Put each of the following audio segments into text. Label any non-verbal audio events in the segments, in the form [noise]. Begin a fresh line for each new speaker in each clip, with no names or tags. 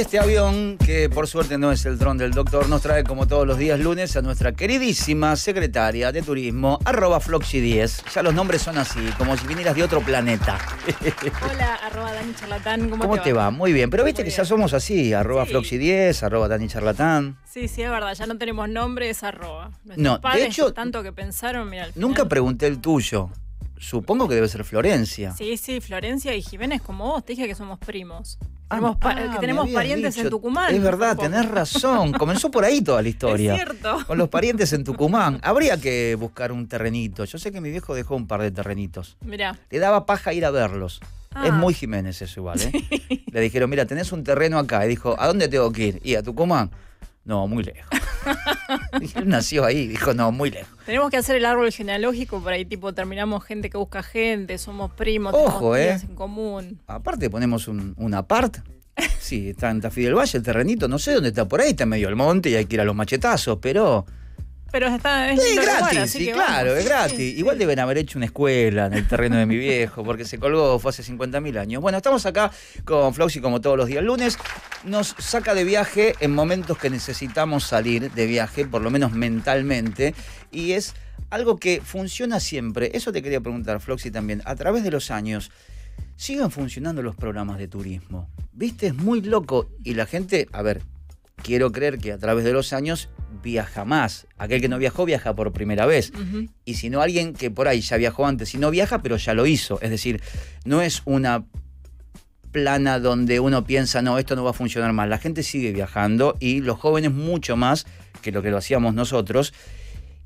este avión, que por suerte no es el dron del doctor, nos trae como todos los días lunes a nuestra queridísima secretaria de turismo, arroba Floxy10. Ya los nombres son así, como si vinieras de otro planeta. [laughs]
Hola, arroba Dani Charlatán, ¿cómo, te, va?
Muy bien, pero viste que ya somos así, arroba Floxy10, arroba Dani Charlatán.
Sí, sí, es verdad, ya no tenemos nombres, es arroba. no, de hecho, tanto que pensaron,
Nunca pregunté el tuyo supongo que debe ser Florencia.
Sí, sí, Florencia y Jiménez, como vos, te dije que somos primos. Ah, ah, tenemos que tenemos parientes en Tucumán. Es verdad, tenés razón. Comenzó
por ahí toda la [laughs] historia. Es cierto. Con los parientes en Tucumán. Habría que buscar un terrenito. Yo sé que mi viejo dejó un par de terrenitos. Mirá. Le daba paja ir a verlos. Ah. Es muy Jiménez eso igual, ¿eh? [laughs] Le dijeron, mira, tenés un terreno acá. Y dijo, ¿a dónde tengo que ir? Y a Tucumán. No, muy lejos. [laughs] [laughs] nació ahí, dijo, no, muy lejos.
Tenemos que hacer el árbol genealógico por ahí, tipo, terminamos gente que busca gente, somos primos, Ojo, tenemos eh. en común.
Aparte ponemos un, una parte. Sí, está en Tafí Valle, el terrenito, no sé dónde está por ahí, está en medio del monte y hay que ir a los machetazos, pero
pero está, es sí, gratis, sí, claro,
es gratis. Igual deben haber hecho una escuela en el terreno de mi viejo, porque se colgó, fue hace 50.000 años. Bueno, estamos acá con Floxy como todos los días. lunes nos saca de viaje en momentos que necesitamos salir de viaje, por lo menos mentalmente, y es algo que funciona siempre. Eso te quería preguntar, Floxy, también. A través de los años, siguen funcionando los programas de turismo. ¿Viste? Es muy loco. Y la gente, a ver, quiero creer que a través de los años viaja más. Aquel que no viajó viaja por primera vez. Y si no, alguien que por ahí ya viajó antes y no viaja, pero ya lo hizo. Es decir, no es una plana donde uno piensa, no, esto no va a funcionar más. La gente sigue viajando y los jóvenes mucho más que lo que lo hacíamos nosotros.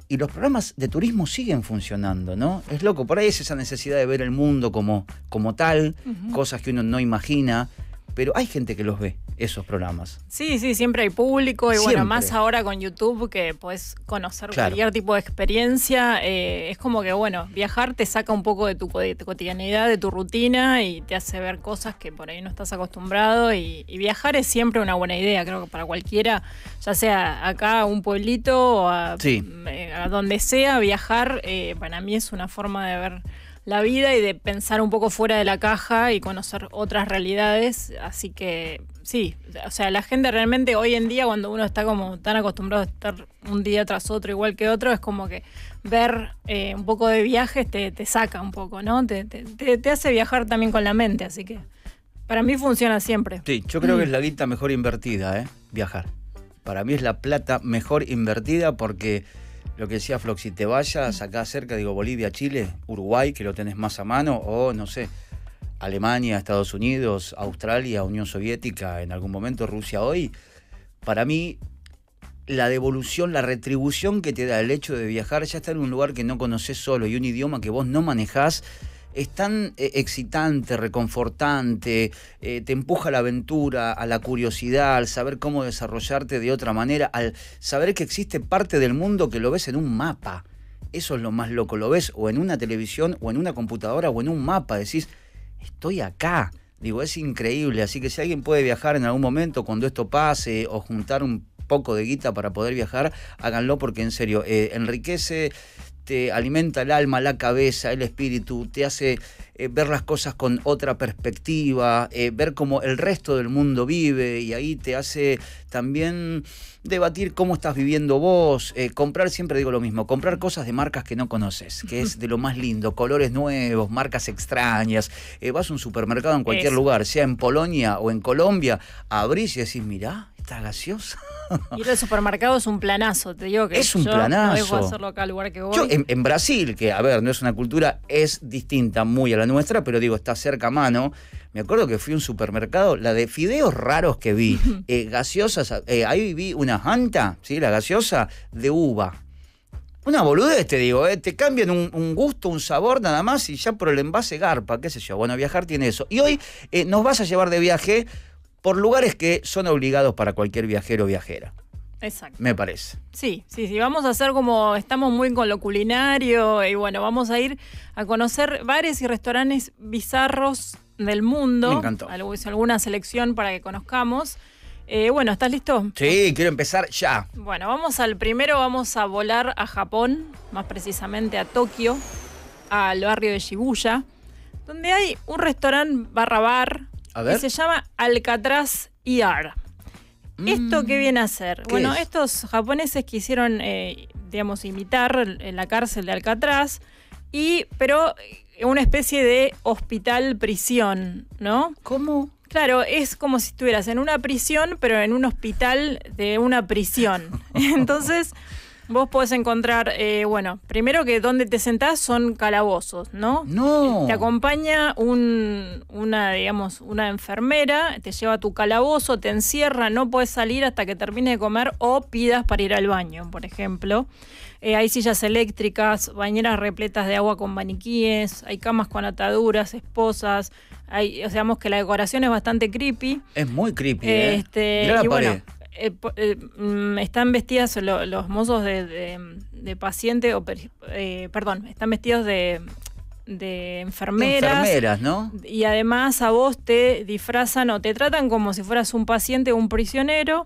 Y los programas de turismo siguen funcionando, ¿no? Es loco, por ahí es esa necesidad de ver el mundo como, como tal, cosas que uno no imagina pero hay gente que los ve, esos programas.
Sí, sí, siempre hay público y bueno, más ahora con YouTube que puedes conocer cualquier tipo de experiencia, eh, es como que bueno, viajar te saca un poco de tu, cotidianidad, de tu rutina y te hace ver cosas que por ahí no estás acostumbrado y, viajar es siempre una buena idea, creo que para cualquiera, ya sea acá a un pueblito o a, mm, eh, donde sea, viajar eh, para mí es una forma de ver la vida y de pensar un poco fuera de la caja y conocer otras realidades. Así que sí, o sea, la gente realmente hoy en día cuando uno está como tan acostumbrado a estar un día tras otro igual que otro, es como que ver eh, un poco de viajes te, saca un poco, ¿no? Te, hace viajar también con la mente, así que para mí funciona siempre.
Sí, yo creo que es mm. la guita mejor invertida, ¿eh? Viajar. Para mí es la plata mejor invertida porque lo que decía Flox, si te vayas acá cerca, digo Bolivia, Chile, Uruguay, que lo tenés más a mano, o no sé, Alemania, Estados Unidos, Australia, Unión Soviética, en algún momento Rusia hoy, para mí la devolución, la retribución que te da el hecho de viajar ya está en un lugar que no conoces solo y un idioma que vos no manejás es tan eh, excitante, reconfortante, eh, te empuja a la aventura, a la curiosidad, al saber cómo desarrollarte de otra manera, al saber que existe parte del mundo que lo ves en un mapa. Eso es lo más loco, lo ves o en una televisión o en una computadora o en un mapa, decís, estoy acá. Digo, es increíble, así que si alguien puede viajar en algún momento cuando esto pase o juntar un poco de guita para poder viajar, háganlo porque en serio, eh, enriquece te alimenta el alma, la cabeza, el espíritu, te hace eh, ver las cosas con otra perspectiva, eh, ver cómo el resto del mundo vive y ahí te hace también debatir cómo estás viviendo vos, eh, comprar, siempre digo lo mismo, comprar cosas de marcas que no conoces, que es de lo más lindo, colores nuevos, marcas extrañas, vas a un supermercado en cualquier lugar, sea en Polonia o en Colombia, abrís y decís, mirá, gaseosa.
Ir al supermercado es un planazo, te digo que es un planazo. Yo, en,
Brasil, que a ver, no es una cultura, es distinta muy a la nuestra, pero digo, está cerca a mano. Me acuerdo que fui a un supermercado, la de fideos raros que vi, eh, gaseosas, eh, ahí vi una janta, ¿sí? la gaseosa de uva. Una boludez, te digo, eh, te cambian un, gusto, un sabor nada más y ya por el envase garpa, qué sé yo. Bueno, viajar tiene eso. Y hoy nos vas a llevar de viaje por lugares que son obligados para cualquier viajero o viajera. Exacto. Me parece.
Sí, sí, sí. Vamos a hacer como estamos muy con lo culinario y bueno, vamos a ir a conocer bares y restaurantes bizarros del mundo. Me encantó. alguna selección para que conozcamos. Eh, bueno, ¿estás listo?
Sí, quiero empezar ya.
Bueno, vamos al primero, vamos a volar a Japón, más precisamente a Tokio, al barrio de Shibuya, donde hay un restaurante barra bar y se llama Alcatraz IR. E mm. ¿Esto qué viene a ser? Bueno, estos japoneses quisieron, eh, digamos, imitar la cárcel de Alcatraz, y, pero eh, una especie de hospital-prisión, ¿no? ¿Cómo? Claro, es como si estuvieras en una prisión, pero en un hospital de una prisión. [laughs] Entonces, Vos podés encontrar, eh, bueno, primero que donde te sentás son calabozos, ¿no? No. Te acompaña un, una, digamos, una enfermera, te lleva a tu calabozo, te encierra, no puedes salir hasta que termines de comer o pidas para ir al baño, por ejemplo. Eh, hay sillas eléctricas, bañeras repletas de agua con maniquíes, hay camas con ataduras, esposas. Hay, o sea, digamos que la decoración es bastante creepy.
Es muy creepy, eh, Este, Mirá
eh, eh, mm, están vestidas los mozos de, paciente, o, eh, perdón, están vestidos de, enfermeras. Y además a vos te disfrazan o te tratan como si fueras un paciente o un prisionero.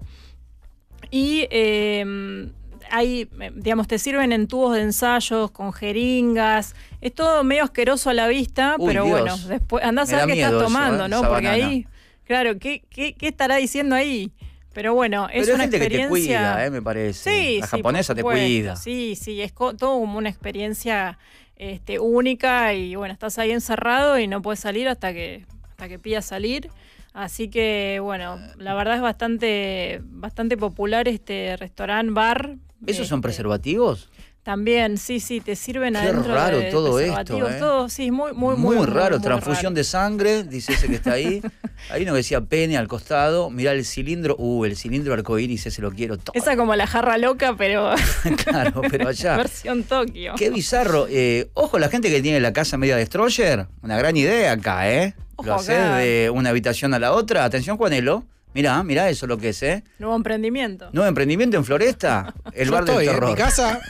Y em, hay, digamos, te sirven en tubos de ensayos, con jeringas. Es todo medio asqueroso a la vista, pero bueno, después andás a ver qué estás tomando, ¿no? Porque ahí, claro, qué estará diciendo ahí? Pero bueno, es una gente experiencia... que te cuida, eh,
me parece. Sí, La japonesa te cuida. Sí,
sí, es todo como una experiencia este, única y bueno, estás ahí encerrado y no puedes salir hasta que, hasta que pidas salir. Así que bueno, la verdad es bastante, bastante popular este restaurante, bar. ¿Esos son este
preservativos?
También, sí, sí, te sirven Qué adentro. Qué raro todo esto. Eh. sí, muy, muy, muy, muy raro. Transfusión
de sangre, dice ese que está ahí. ahí [laughs] uno decía pene al costado. Mirá el cilindro. Uh, el cilindro arcoíris, ese lo quiero todo.
Esa como la jarra loca, pero. [laughs]
claro, pero allá.
Versión Tokio. Qué
bizarro. Eh, ojo, la gente que tiene la casa media destroyer. Una gran idea acá, ¿eh? Ojo, lo de una habitación a la otra. Atención, Juanelo. Mirá, mirá eso lo que es, ¿eh?
Nuevo emprendimiento.
Nuevo emprendimiento en Floresta, [laughs] el barrio. bar del mi casa,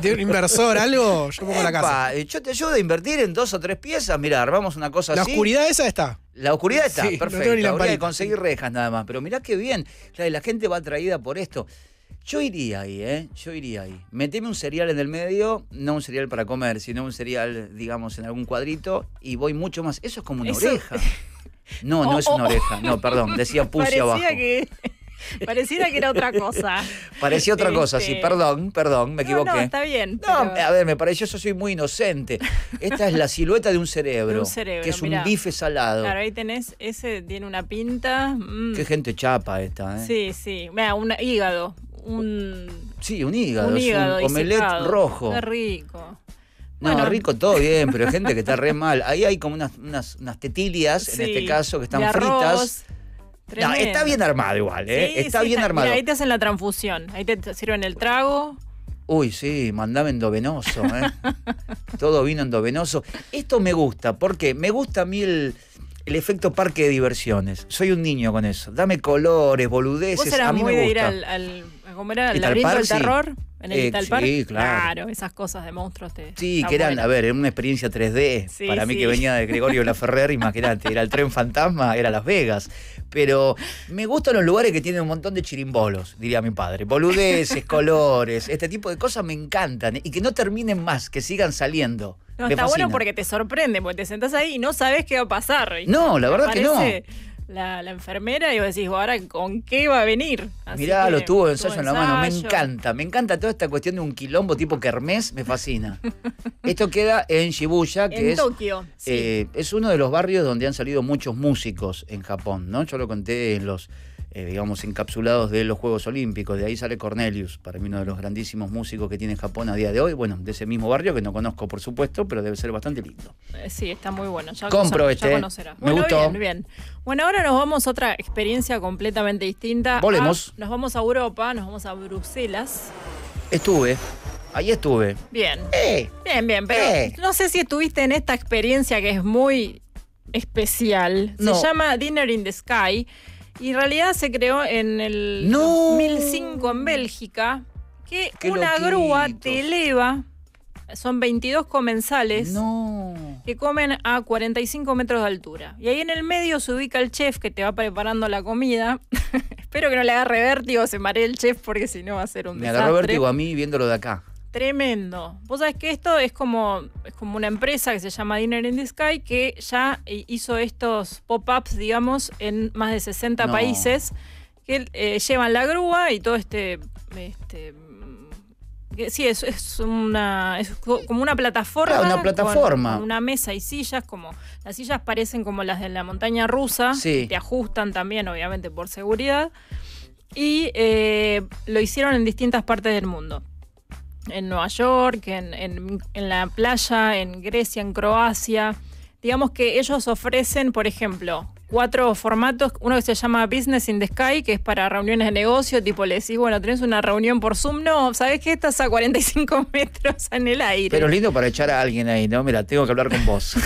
tiene [laughs] un inversor, algo, yo pongo la casa. Eh, yo te ayudo a invertir en dos o tres piezas, mirá, armamos una cosa la así. La oscuridad esa está. La oscuridad está, perfecto. No ni que conseguir rejas nada más. Pero mirá qué bien. la gente va atraída por esto. Yo iría ahí, ¿eh? Yo iría ahí. Meteme un cereal en el medio, no un cereal para comer, sino un cereal, digamos, en algún cuadrito, y voy mucho más. Eso es como una oreja. [laughs] No, no oh, es una oh. oreja, no, perdón, decía [laughs] puse abajo.
Que... Pareciera que era otra cosa.
[laughs] Parecía otra cosa, sí, este. perdón, perdón, me equivoqué. No, está
bien. a ver, me
pareció, yo soy muy inocente. Esta es la silueta de un cerebro. que es un bife salado. Claro, ahí
tenés, ese tiene una pinta. Mm. Qué
gente chapa esta, ¿eh? Sí,
sí. Mira, un hígado. Un.
Sí, un hígado. Un hígado. Un rojo. Qué
rico. No, rico todo bien, pero hay gente que está re
mal. Ahí hay como unas, unas, tetilias, en este caso, que están fritas. No, está bien armado igual, ¿eh? está bien armado. ahí te
hacen la transfusión, ahí te sirven el trago.
Uy, sí, mandame endovenoso, ¿eh? [laughs] todo vino endovenoso. Esto me gusta, porque me gusta a mí el, efecto parque de diversiones. Soy un niño con eso. Dame colores, boludeces. a mí me gusta. de
ir a comer al terror? en el eh, claro. esas cosas de monstruos. Te, sí, que eran, a ver,
en una experiencia 3D. para mí que venía de Gregorio Laferrer, [laughs] imagínate, era el tren fantasma, era Las Vegas. Pero me gustan los lugares que tienen un montón de chirimbolos, diría mi padre. Boludeces, [laughs] colores, este tipo de cosas me encantan y que no terminen más, que sigan saliendo. No, está bueno porque
te sorprende, porque te sentás ahí y no sabes qué va a pasar. No, la verdad que no la, enfermera y vos decís, ahora con qué va a venir. Mirá, lo tuvo ensayo, en la mano, me encanta,
me encanta toda esta cuestión de un quilombo tipo kermés, me fascina. [laughs] Esto queda en Shibuya, que en es... Tokio. Eh, es uno de los barrios donde han salido muchos músicos en Japón, ¿no? Yo lo conté en los eh, digamos, encapsulados de los Juegos Olímpicos. De ahí sale Cornelius, para mí uno de los grandísimos músicos que tiene Japón a día de hoy. Bueno, de ese mismo barrio que no conozco, por supuesto, pero debe ser bastante lindo.
Eh, sí, está muy bueno. Ya Compro este. Me gustó. Bien, Bueno, ahora nos vamos a otra experiencia completamente distinta. Ah, Volvemos. nos vamos a Europa, nos vamos a Bruselas.
Estuve. Ahí estuve.
Bien. Eh. bien, bien, pero no sé si estuviste en esta experiencia que es muy especial. Se llama Dinner in the Sky. Y en realidad se creó en el 2005 en Bélgica, que una grúa te eleva, son 22 comensales, que comen a 45 metros de altura. Y ahí en el medio se ubica el chef que te va preparando la comida. [laughs] Espero que no le agarre vértigo, se maree el chef porque si no va a ser un Me desastre. Me agarró vértigo a
mí viéndolo de acá.
Tremendo. Vos sabés que esto es como, como una empresa que se llama Dinner in the Sky que ya eh, hizo estos pop-ups, digamos, en más de 60 países que eh, llevan la grúa y todo este... este sí, es, es, una como una plataforma. Ah, una plataforma. una mesa y sillas, como las sillas parecen como las de la montaña rusa, sí. te ajustan también, obviamente, por seguridad. Y eh, lo hicieron en distintas partes del mundo en Nueva York, en, la playa, en Grecia, en Croacia. Digamos que ellos ofrecen, por ejemplo, cuatro formatos. Uno que se llama Business in the Sky, que es para reuniones de negocio. Tipo, le decís, bueno, tenés una reunión por Zoom. No, ¿sabés que Estás a 45 [laughs] metros en el aire. Pero lindo
para echar a alguien ahí, ¿no? Mira, tengo que hablar con vos. [laughs]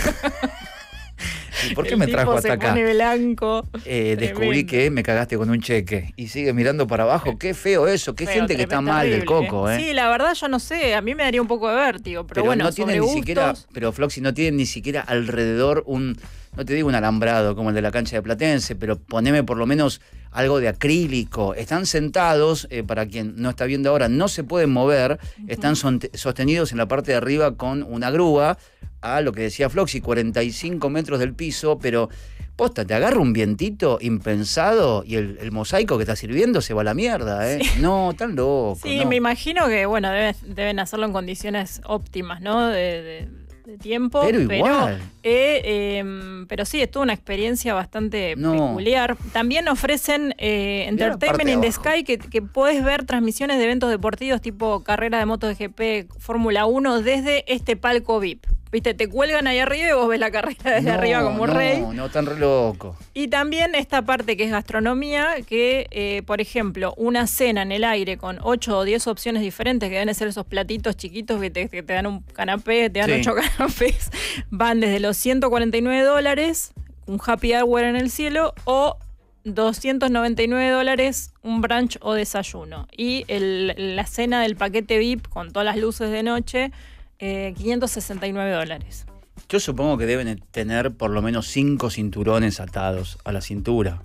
¿Por qué me trajo hasta acá?
blanco. Eh, descubrí que
me cagaste con un cheque. Y sigue mirando para abajo. Qué feo eso. Qué gente que está mal del coco, ¿eh? ¿eh?
Sí, la verdad yo no sé. A mí me daría un poco de vértigo. Pero, bueno, no ni siquiera.
Pero Floxy no tiene ni siquiera alrededor un no te digo un alambrado como el de la cancha de Platense, pero poneme por lo menos algo de acrílico. Están sentados, eh, para quien no está viendo ahora, no se pueden mover, están sostenidos en la parte de arriba con una grúa, a lo que decía Floxy, 45 metros del piso, pero posta, te agarra un vientito impensado y el, mosaico que está sirviendo se va a la mierda, ¿eh? No, tan loco. Sí, me
imagino que, bueno, deben, deben hacerlo en condiciones óptimas, ¿no? de de tiempo. Pero eh, em, Pero, sí, es toda una experiencia bastante peculiar. También ofrecen eh, Entertainment in the Sky, que, que puedes ver transmisiones de eventos deportivos tipo carrera de moto de GP, Fórmula 1, desde este palco VIP. Viste, te cuelgan ahí arriba y vos ves la carrera desde arriba como un rey. No,
no, tan re loco.
Y también esta parte que es gastronomía, que, eh, por ejemplo, una cena en el aire con 8 o 10 opciones diferentes, que deben ser esos platitos chiquitos que te, dan un canapé, te dan ocho 8 [laughs] canapés, van desde los 149 dólares, un happy hour en el cielo, o 299 dólares un brunch o desayuno. Y la cena del paquete VIP con todas las luces de noche eh, 569 dólares.
Yo supongo que deben tener por lo menos 5 cinturones atados a la cintura.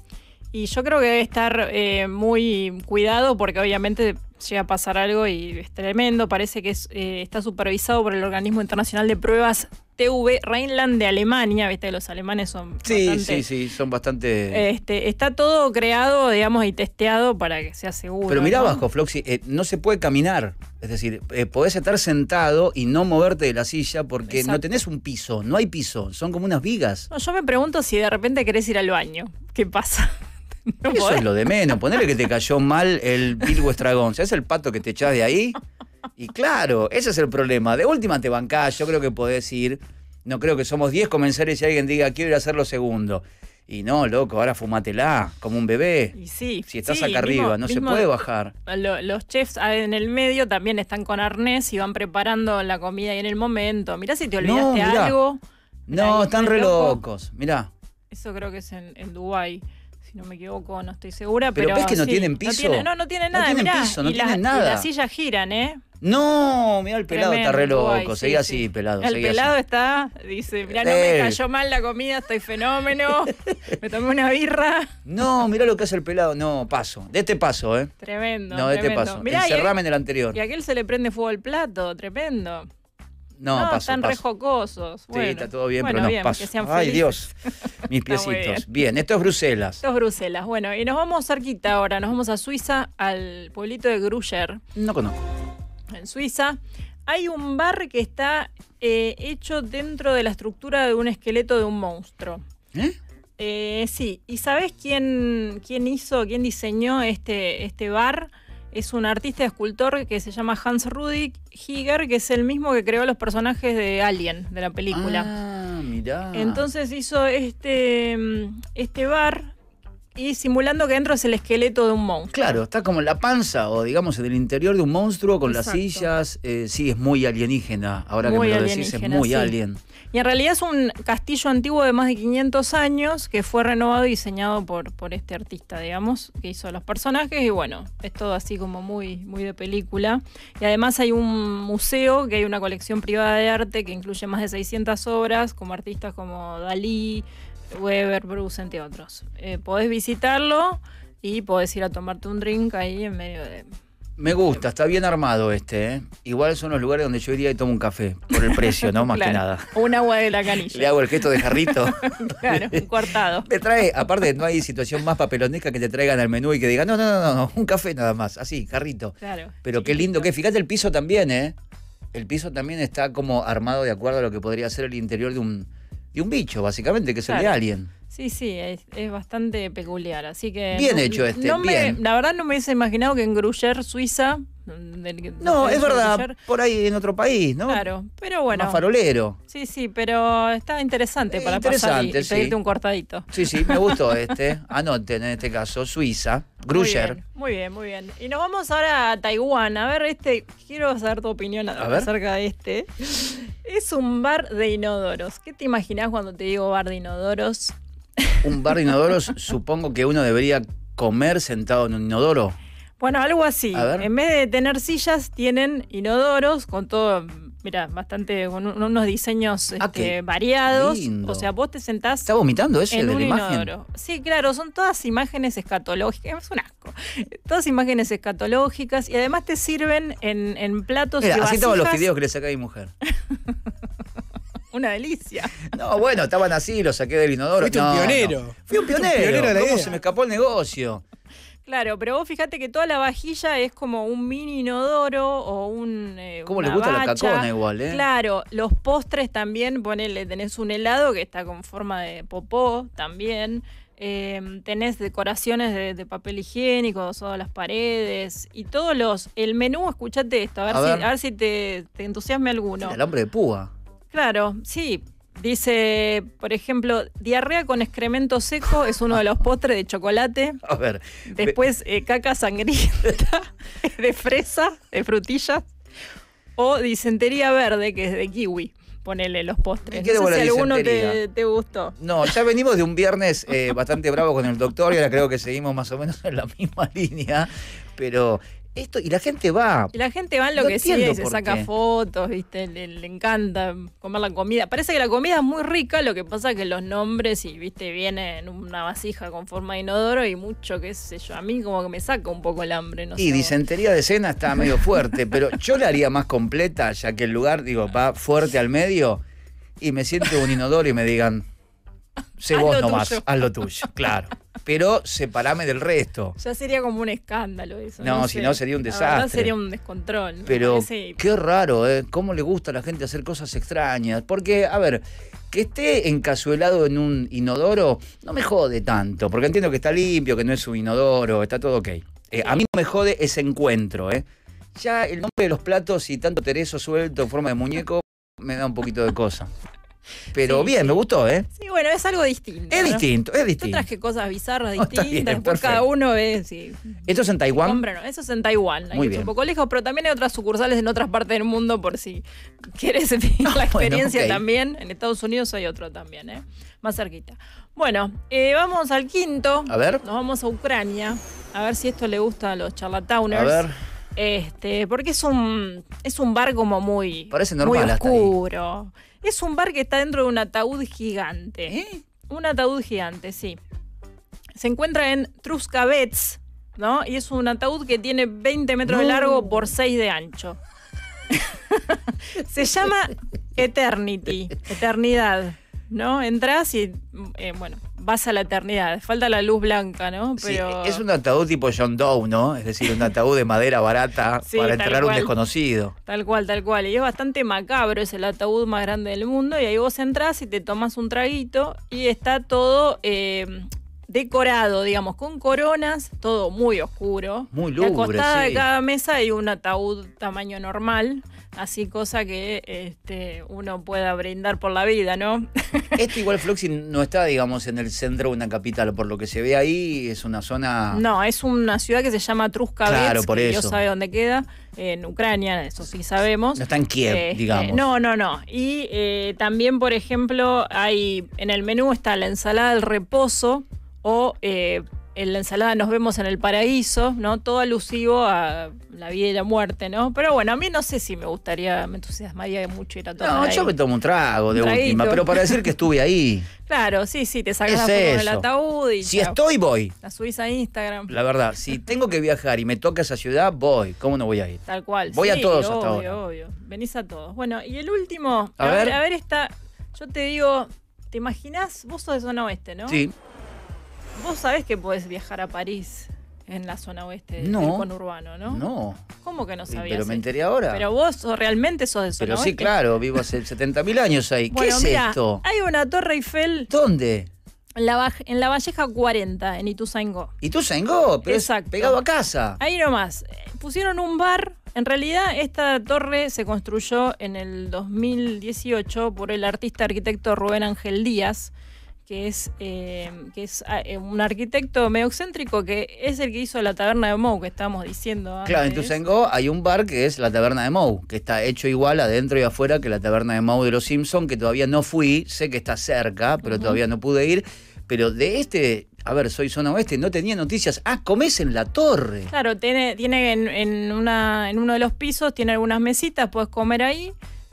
Y yo creo que debe estar eh, muy cuidado porque obviamente llega a pasar algo y es tremendo. Parece que eh, está supervisado por el Organismo Internacional de Pruebas TV Rheinland de Alemania. Viste los alemanes son. Sí, bastante, sí,
sí, son bastante.
Este, está todo creado, digamos, y testeado para que sea seguro. Pero mira abajo,
Floxy, eh, no se puede caminar. Es decir, podés estar sentado y no moverte de la silla porque no tenés un piso, no hay piso, son como unas vigas.
yo me pregunto si de repente querés ir al baño. ¿Qué pasa? Eso es
lo de menos. Ponerle que te cayó mal el Virgo Estragón. es el pato que te echás de ahí? Y claro, ese es el problema. De última te bancás, yo creo que podés ir. No creo que somos 10 comensales y alguien diga, quiero ir a hacer lo segundo. Y no, loco, ahora fumatela, como un bebé. Y
sí. Si estás acá arriba, no se puede bajar. los chefs en el medio también están con arnés y van preparando la comida y en el momento. Mirá si te olvidaste algo.
No, están re locos. Mirá.
Eso creo que es en, en Dubái no me equivoco, no estoy segura. Pero, pero ves que no tienen piso. No, no, tienen nada. No tienen piso, no tienen nada. Y las sillas giran, ¿eh?
No, mira el pelado está re loco, seguí así, pelado. El pelado
está, dice, mira, no me eh. cayó mal la comida, estoy fenómeno, [laughs] me tomé una birra.
No, mira lo que hace el pelado, no, paso, de este paso, ¿eh?
Tremendo. No, de este paso, encerrame en el anterior. Y a aquel se le prende fuego al plato, tremendo.
No, están re
rejocosos. Bueno, sí, está todo bien, pero no, Ay, Dios,
mis [laughs] piecitos. Bien. bien. esto es Bruselas. Esto
es Bruselas. Bueno, y nos vamos cerquita ahora. Nos vamos a Suiza, al pueblito de Gruyère. No conozco. En Suiza hay un bar que está eh, hecho dentro de la estructura de un esqueleto de un monstruo. ¿Eh? Eh, sí, ¿y sabes quién, quién hizo, quién diseñó este, este bar? es un artista y escultor que se llama Hans Rudy Higer, que es el mismo que creó los personajes de Alien, de la película.
Ah,
Entonces hizo este, mm, este bar y simulando que dentro es el esqueleto de un monstruo. Claro,
está como en la panza o digamos en el interior de un monstruo con las sillas. Eh, sí, es muy alienígena. Ahora que me lo decís, es muy alien.
Y en realidad es un castillo antiguo de más de 500 años que fue renovado y diseñado por, por este artista, digamos, que hizo los personajes. Y bueno, es todo así como muy, muy de película. Y además hay un museo que hay una colección privada de arte que incluye más de 600 obras, como artistas como Dalí, Weber, Bruce, entre otros. Eh, podés visitarlo y podés ir a tomarte un drink ahí en medio de...
Me gusta, está bien armado este. ¿eh? Igual son los lugares donde yo iría y tomo un café, por el [laughs] precio, ¿no? Más que nada.
Un agua de la canilla. Le hago
el gesto de jarrito.
[laughs] claro, un cuartado.
Te trae, aparte, no hay situación más papelonesca que te traigan al menú y que digan, no, no, no, no, un café nada más, así, jarrito. Claro. Pero qué lindo que Fíjate el piso también, ¿eh? El piso también está como armado de acuerdo a lo que podría ser el interior de un, y un bicho, básicamente, que es el de alguien
Sí, sí, es, bastante peculiar, así que... Bien hecho este, bien. la verdad no me hubiese imaginado que en Gruyère, Suiza, Mm, no, es verdad, por ahí en otro país, ¿no? Claro, pero bueno. Más farolero. Sí, sí, pero está interesante eh, para pasar pedirte un cortadito.
Sí, sí, me gustó [laughs] este. Anoten en este caso, Suiza, Grusher.
Muy bien, muy bien, Y nos vamos ahora a Taiwán. A ver, este, quiero saber tu opinión acerca de este. Es un bar de inodoros. ¿Qué te imaginas cuando te digo bar de inodoros?
Un bar de inodoros, supongo que uno debería comer sentado en un inodoro.
Bueno, algo así. En vez de tener sillas, tienen inodoros con todo Mira, bastante con unos diseños ah, este, variados. O sea, vos te sentás. Está vomitando ese en un Inodoro. Sí, claro, son todas imágenes escatológicas. Es un asco. Todas imágenes escatológicas y además te sirven en, en platos. Mira, y así estaban los fideos
que le saca a mi mujer.
[laughs] una delicia.
No, bueno, estaban así, los saqué del inodoro. Fui un pionero. Fui un pionero. Un pionero se me escapó el negocio?
Claro, pero vos fijate que toda la vajilla es como un mini inodoro o un. Eh, ¿Cómo le gusta la cacona igual, eh? Claro, los postres también, ponele, tenés un helado que está con forma de popó también. Em, tenés decoraciones de, papel higiénico, todas las paredes y todos los. El menú, escuchate esto, a ver, si, A ver si te, te entusiasme alguno. El hombre de púa. Claro, sí, Dice, por ejemplo, diarrea con excremento seco es uno de los postres de chocolate. [laughs] A ver. Después eh, caca sangrienta [laughs] de fresa, de frutillas. O disentería verde, que es de kiwi. Ponele los postres. no sé alguno te, te, gustó.
No, ya venimos de un viernes eh, bastante bravo con el doctor y ahora creo que seguimos más o menos [laughs] en la misma línea. Pero esto y la gente va.
la gente va en lo que sí, se saca fotos, ¿viste? Le, encanta comer la comida. Parece que la comida es muy rica, lo que pasa que los nombres y, ¿viste? Viene en una vasija con forma de inodoro y mucho, qué sé yo. A mí como que me saca un poco el hambre, Y
disentería de cena está medio fuerte, pero yo la haría más completa, ya que el lugar, digo, va fuerte al medio y me siento un inodoro y me digan, sé vos nomás, haz lo tuyo, claro pero separame del resto.
Ya sería como un escándalo eso. No, si no sería un desastre. sería un descontrol. Pero qué
raro, ¿eh? ¿Cómo le gusta a la gente hacer cosas extrañas? Porque, a ver, que esté encasuelado en un inodoro no me jode tanto, porque entiendo que está limpio, que no es un inodoro, está todo ok. Eh, a mí no me jode ese encuentro, ¿eh? Ya el nombre de los platos y tanto tereso suelto en forma de muñeco me da un poquito de cosa. Pero bien, me gustó, ¿eh?
Sí, bueno, es algo distinto. Es distinto, es distinto. otras que cosas bizarras [laughs] oh, distintas, cada uno es. Sí.
¿Esto es en Taiwán? Hombre,
no, eso es en Taiwán. Muy bien. un poco lejos, pero también hay otras sucursales en otras partes del mundo por si [laughs] quieres tener [laughs] ah, la experiencia también. En Estados Unidos hay otro también, ¿eh? Más cerquita. Bueno, eh, vamos al quinto. A ver. Nos vamos a Ucrania. A ver si esto le gusta a los Charlottetowners. A ver. Este, porque es un, es un bar como muy, oscuro. es un bar que está dentro de un ataúd gigante. ¿Eh? Un ataúd gigante, sí. Se encuentra en Truscavets, ¿no? Y es un ataúd que tiene 20 metros de largo por 6 de ancho. [laughs] Se llama Eternity, eternidad. ¿no? Entrás y, eh, bueno, vas a la eternidad. Falta la luz blanca, ¿no? Pero... es
un ataúd tipo John Doe, ¿no? Es decir, un ataúd de madera barata [laughs] para entrar un desconocido.
Tal cual, tal cual. Y es bastante macabro, es el ataúd más grande del mundo. Y ahí vos entras y te tomas un traguito y está todo eh, decorado, digamos, con coronas, todo muy oscuro. Muy Y de cada mesa hay un ataúd tamaño normal, así cosa que este, uno pueda brindar por la vida, ¿no?
[laughs] Este igual Fluxy, no está, digamos, en el centro de una capital, por lo que se ve ahí es una zona...
No, es una ciudad que se llama Truskavets, claro, por Dios sabe dónde queda, en Ucrania, eso sí sabemos. No está en Kiev, este, digamos. no, no, no. Y eh, también, por ejemplo, hay en el menú está la ensalada del reposo, o eh, en la ensalada nos vemos en el paraíso, ¿no? Todo alusivo a la vida y la muerte, ¿no? Pero bueno, a mí no sé si me gustaría, me entusiasmaría mucho ir a tomar. No, yo me
tomo un trago de última, pero para decir que estuve ahí. [laughs]
Claro, sí, sí, te sacas la foto del ataúd y. Si estoy, voy. La subís a Instagram. La
verdad, si tengo que viajar y me toca esa ciudad, voy. ¿Cómo no voy a ir?
Tal cual. Voy a todos obvio, Obvio, Venís a todos. Bueno, y el último, a, ver. a ver esta. Yo te digo, ¿te imaginás? Vos sos de zona oeste, ¿no? Sí. Vos sabés que podés viajar a París en la zona oeste del del conurbano, ¿no? No. ¿Cómo que no sabías? Pero me enteré ahora. Pero vos realmente sos de zona Pero sí, claro, vivo
hace 70.000 años ahí. ¿Qué es esto?
Hay una Torre Eiffel. ¿Dónde? En la, en Valleja 40, en Ituzaingó.
¿Ituzaingó? Pero Exacto. pegado a casa.
Ahí nomás. Eh, pusieron un bar. En realidad, esta torre se construyó en el 2018 por el artista arquitecto Rubén Ángel Díaz que es, em, que es ah, eh, un arquitecto medio excéntrico que es el que hizo la taberna de Mou, que estábamos diciendo. Antes. Claro, en
Tusengó hay un bar que es la taberna de Mou, que está hecho igual adentro y afuera que la taberna de Mou de los Simpson, que todavía no fui, sé que está cerca, pero todavía no pude ir. Pero de este a ver, soy zona oeste, no tenía noticias. Ah, comés en la torre.
Claro, tiene, tiene en, una, en uno de los pisos, tiene algunas mesitas, puedes comer ahí.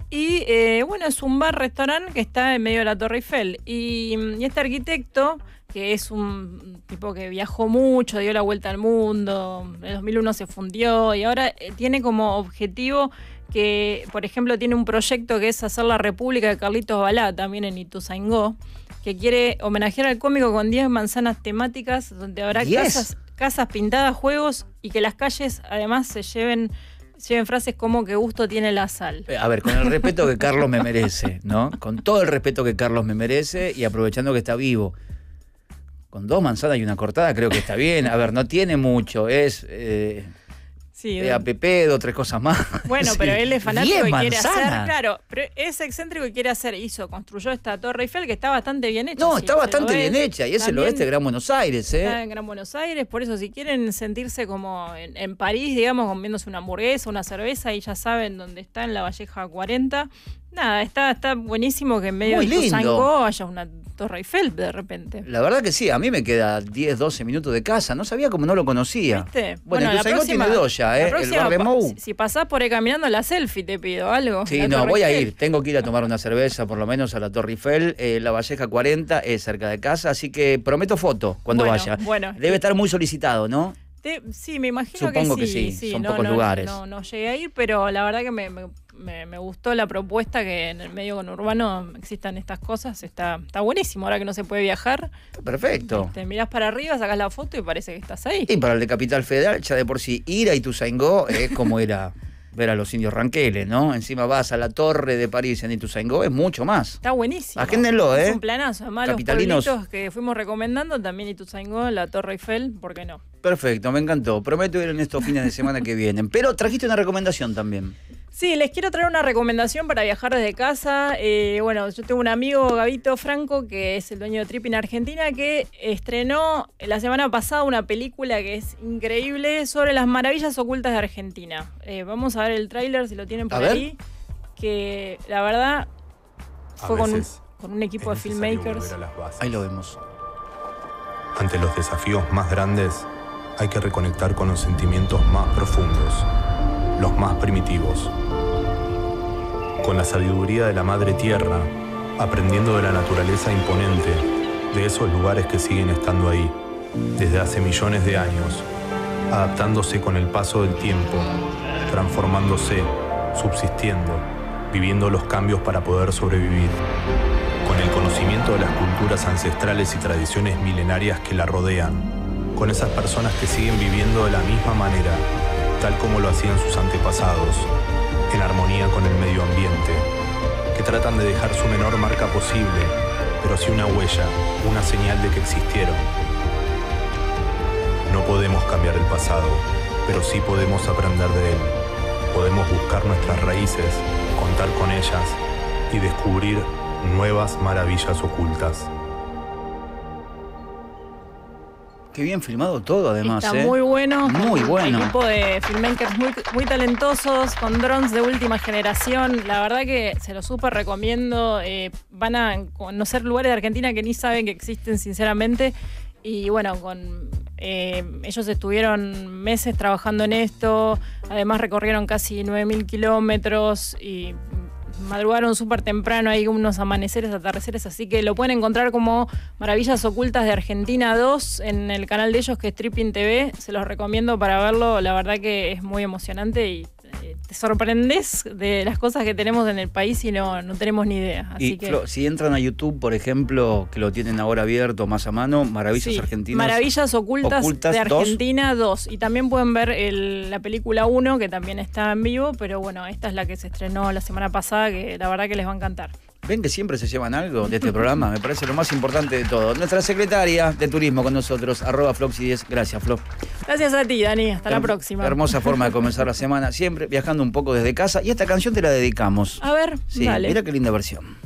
Y eh, bueno, es un bar-restaurante que está en medio de la Torre Eiffel. Y, este arquitecto, que es un tipo que viajó mucho, dio la vuelta al mundo, en el 2001 se fundió y ahora eh, tiene como objetivo que, por ejemplo, tiene un proyecto que es hacer la República de Carlitos Balá, también en Ituzaingó, que quiere homenajear al cómico con 10 manzanas temáticas, donde habrá casas, casas pintadas, juegos y que las calles además se lleven en frases como que gusto tiene la sal. Eh, a
ver, con el respeto que Carlos me merece, ¿no? Con todo el respeto que Carlos me merece y aprovechando que está vivo. Con dos manzanas y una cortada creo que está bien. A ver, no tiene mucho, es... Eh, de eh, a Pepe, dos, tres cosas más. Bueno, [laughs] pero él es fanático y quiere hacer. Claro,
pero es excéntrico y quiere hacer. Hizo, construyó esta Torre Eiffel que está bastante bien hecha. No, está bastante bien hecha. Y es el oeste de Gran Buenos
Aires, ¿eh? Está en
Gran Buenos Aires. Por eso, si quieren sentirse como en, París, digamos, comiéndose una hamburguesa, una cerveza, y ya saben dónde está, en la Valleja 40. Nada, está, está buenísimo que en medio de haya una Torre Eiffel de repente.
La verdad que sí, a mí me queda 10, 12 minutos de casa. No sabía cómo no lo conocía.
¿Viste? Bueno, bueno tiene dos ya, ¿eh? el si, si, pasás por ahí caminando, la selfie te pido algo. Sí, no, voy a ir.
Tengo que ir a tomar una cerveza, por lo menos, a la Torre Eiffel. Eh, la Valleja 40 es cerca de casa, así que prometo foto cuando vaya. Debe estar muy solicitado, ¿no?
sí, me imagino que sí. que sí, son pocos lugares. No, no, llegué a ir, pero la verdad que me me, gustó la propuesta que en el medio conurbano existan estas cosas. Está, está buenísimo. Ahora que no se puede viajar.
perfecto. Te este,
miras para arriba, sacas la foto y parece que estás
ahí. Y para el de Capital Federal, ya de por sí ir a Ituzaingó es eh, [laughs] como era. ver a los indios ranqueles, ¿no? Encima vas a la torre de París en Ituzaingó, es mucho más. Está
buenísimo. Agéndenlo, ¿eh? un planazo. Además, Capitalinos. que fuimos recomendando, también Ituzaingó, la Torre Eiffel, ¿por qué no?
Perfecto, me encantó. Prometo ir en estos fines de semana que vienen. Pero trajiste una recomendación también.
Sí, les quiero traer una recomendación para viajar desde casa. Eh, bueno, yo tengo un amigo, Gabito Franco, que es el dueño de Trip Argentina, que estrenó la semana pasada una película que es increíble sobre las maravillas ocultas de Argentina. Eh, vamos a ver el tráiler, si lo tienen por ahí. Que la verdad fue con un, equipo de filmmakers.
Ahí lo vemos. Ante los desafíos más grandes, hay que reconectar con los sentimientos más profundos los más primitivos. Con la sabiduría de la Madre Tierra, aprendiendo de la naturaleza imponente, de esos lugares que siguen estando ahí, desde hace millones de años, adaptándose con el paso del tiempo, transformándose, subsistiendo, viviendo los cambios para poder sobrevivir. Con el conocimiento de las culturas ancestrales y tradiciones milenarias que la rodean, con esas personas que siguen viviendo de la misma manera, tal como lo hacían sus antepasados, en armonía con el medio ambiente, que tratan de dejar su menor marca posible, pero sí una huella, una señal de que existieron. No podemos cambiar el pasado, pero sí podemos aprender de él. Podemos buscar nuestras raíces, contar con ellas y descubrir nuevas maravillas ocultas. bien filmado todo, además. Está ¿eh? muy
bueno. Muy bueno. Un equipo de filmmakers muy, talentosos, con drones de última generación. La verdad que se lo súper recomiendo. Eh, van a conocer lugares de Argentina que ni saben que existen, sinceramente. Y bueno, con eh, ellos estuvieron meses trabajando en esto, además recorrieron casi 9.000 kilómetros y madrugaron súper temprano, hay unos amaneceres, atardeceres, así que lo pueden encontrar como Maravillas Ocultas de Argentina 2 en el canal de ellos que es Tripping TV, se los recomiendo para verlo, la verdad que es muy emocionante y eh, te sorprendes de las cosas que tenemos en el país y no, no tenemos ni idea. Así que... si
entran a YouTube, por ejemplo, que lo tienen ahora abierto más a mano, Maravillas sí, Argentinas. Maravillas Ocultas, de Argentina
2. Y también pueden ver la película 1, que también está en vivo, pero bueno, esta es la que se estrenó la semana pasada, que la verdad que les va a encantar.
Ven que siempre se llevan algo de este programa, me parece lo más importante de todo. Nuestra secretaria de turismo con nosotros, arroba Floxy10. Gracias, Flo.
Gracias a ti, Dani. Hasta la próxima.
Hermosa forma de comenzar la semana, siempre viajando un poco desde casa. Y esta canción te la dedicamos.
A ver, sí, dale. Mira qué
linda versión.